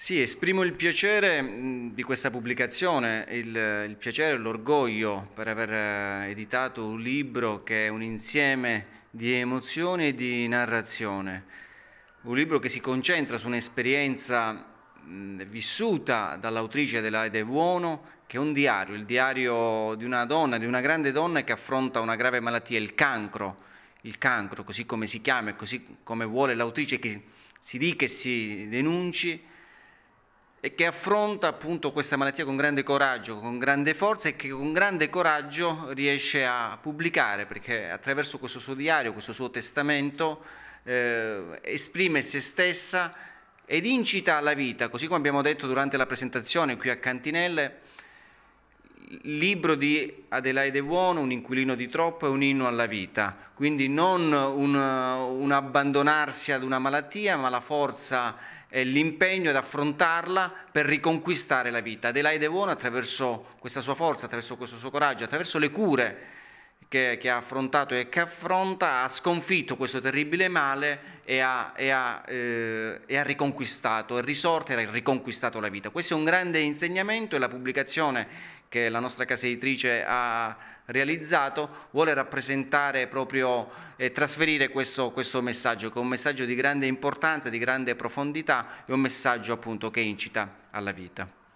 Sì, esprimo il piacere mm, di questa pubblicazione, il, il piacere e l'orgoglio per aver eh, editato un libro che è un insieme di emozioni e di narrazione, un libro che si concentra su un'esperienza mm, vissuta dall'autrice della De Buono, che è un diario, il diario di una donna, di una grande donna che affronta una grave malattia, il cancro, il cancro così come si chiama e così come vuole l'autrice che si dica e si denunci e che affronta appunto questa malattia con grande coraggio, con grande forza e che con grande coraggio riesce a pubblicare perché attraverso questo suo diario, questo suo testamento eh, esprime se stessa ed incita alla vita, così come abbiamo detto durante la presentazione qui a Cantinelle, libro di Adelaide Buono, Un inquilino di troppo, è un inno alla vita, quindi non un, un abbandonarsi ad una malattia, ma la forza e l'impegno ad affrontarla per riconquistare la vita. Adelaide Buono attraverso questa sua forza, attraverso questo suo coraggio, attraverso le cure che, che, ha affrontato e che affronta, ha sconfitto questo terribile male e ha, e ha, eh, e ha riconquistato, è risorto e ha riconquistato la vita. Questo è un grande insegnamento e la pubblicazione che la nostra casa editrice ha realizzato vuole rappresentare proprio e eh, trasferire questo, questo, messaggio, che è un messaggio di grande importanza, di grande profondità e un messaggio appunto che incita alla vita.